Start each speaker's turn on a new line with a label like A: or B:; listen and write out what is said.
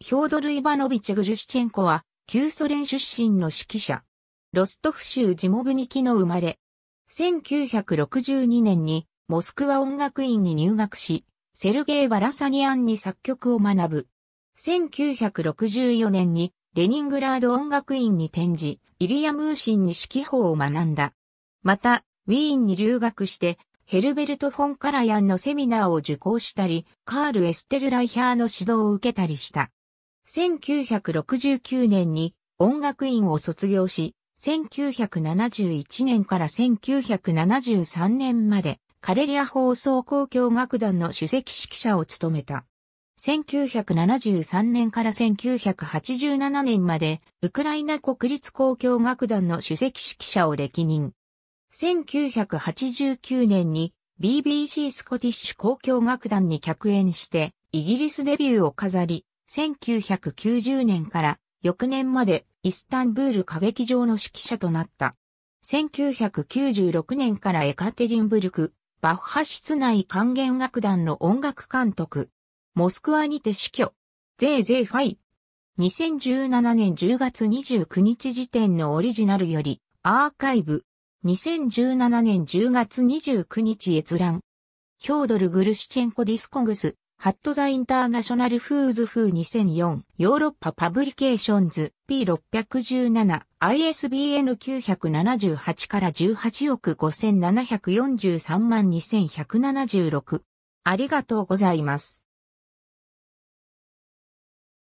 A: ヒョードル・イバノビチ・グルシチェンコは、旧ソ連出身の指揮者。ロストフ州ジモブニキの生まれ。1962年に、モスクワ音楽院に入学し、セルゲイ・バラサニアンに作曲を学ぶ。1964年に、レニングラード音楽院に転じ、イリア・ムーシンに指揮法を学んだ。また、ウィーンに留学して、ヘルベルト・フォン・カラヤンのセミナーを受講したり、カール・エステル・ライヒャーの指導を受けたりした。1969年に音楽院を卒業し、1971年から1973年までカレリア放送交響楽団の主席指揮者を務めた。1973年から1987年までウクライナ国立交響楽団の主席指揮者を歴任。1989年に BBC スコティッシュ交響楽団に客演してイギリスデビューを飾り、1990年から翌年までイスタンブール歌劇場の指揮者となった。1996年からエカテリンブルク、バッハ室内管弦楽団の音楽監督、モスクワにて死去、ゼーゼーファイ。2017年10月29日時点のオリジナルより、アーカイブ、2017年10月29日閲覧。ヒョードル・グルシチェンコ・ディスコングス、ハットザインターナショナルフーズー2004ヨーロッパパブリケーションズ P617 ISBN 978から18億5743万2176ありがとうございます。